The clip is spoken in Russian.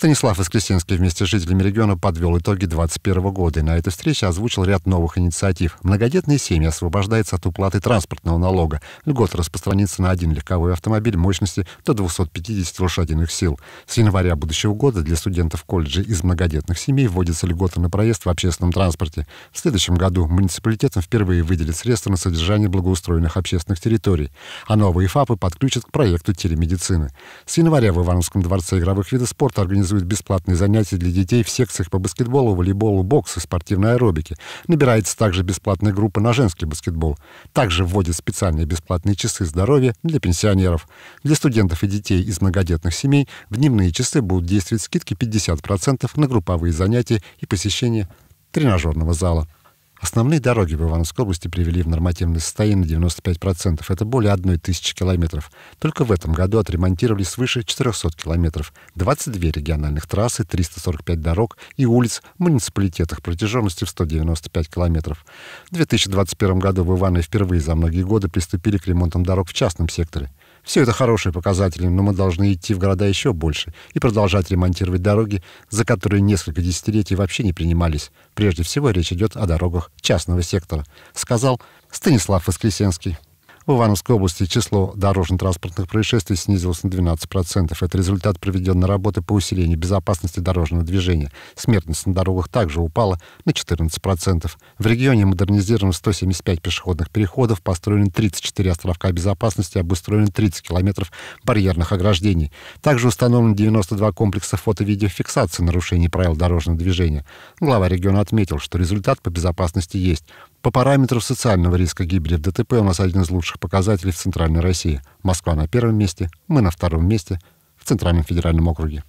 Станислав Воскресенский вместе с жителями региона подвел итоги 2021 года и на этой встрече озвучил ряд новых инициатив. Многодетные семьи освобождаются от уплаты транспортного налога. Льгот распространится на один легковой автомобиль мощности до 250 лошадиных сил. С января будущего года для студентов колледжей из многодетных семей вводится льгота на проезд в общественном транспорте. В следующем году муниципалитетам впервые выделят средства на содержание благоустроенных общественных территорий, а новые ФАПы подключат к проекту телемедицины. С января в Ивановском дворце игровых видов спорта организуется организует бесплатные занятия для детей в секциях по баскетболу, волейболу, боксу, спортивной аэробике. Набирается также бесплатная группа на женский баскетбол. Также вводит специальные бесплатные часы здоровья для пенсионеров. Для студентов и детей из многодетных семей в дневные часы будут действовать скидки 50% на групповые занятия и посещение тренажерного зала. Основные дороги в Ивановской области привели в нормативное состояние 95%. Это более 1 тысячи километров. Только в этом году отремонтировали свыше 400 километров, 22 региональных трассы, 345 дорог и улиц в муниципалитетах протяженностью в 195 километров. В 2021 году в Иванове впервые за многие годы приступили к ремонтам дорог в частном секторе. Все это хорошие показатели, но мы должны идти в города еще больше и продолжать ремонтировать дороги, за которые несколько десятилетий вообще не принимались. Прежде всего речь идет о дорогах частного сектора, сказал Станислав Воскресенский. В Ивановской области число дорожно-транспортных происшествий снизилось на 12%. Это результат проведенной работы по усилению безопасности дорожного движения. Смертность на дорогах также упала на 14%. В регионе модернизировано 175 пешеходных переходов, построены 34 островка безопасности, обустроены 30 километров барьерных ограждений. Также установлено 92 комплекса фото-видеофиксации нарушений правил дорожного движения. Глава региона отметил, что результат по безопасности есть. По параметру социального риска гибели в ДТП у нас один из лучших показателей в Центральной России. Москва на первом месте, мы на втором месте в Центральном федеральном округе.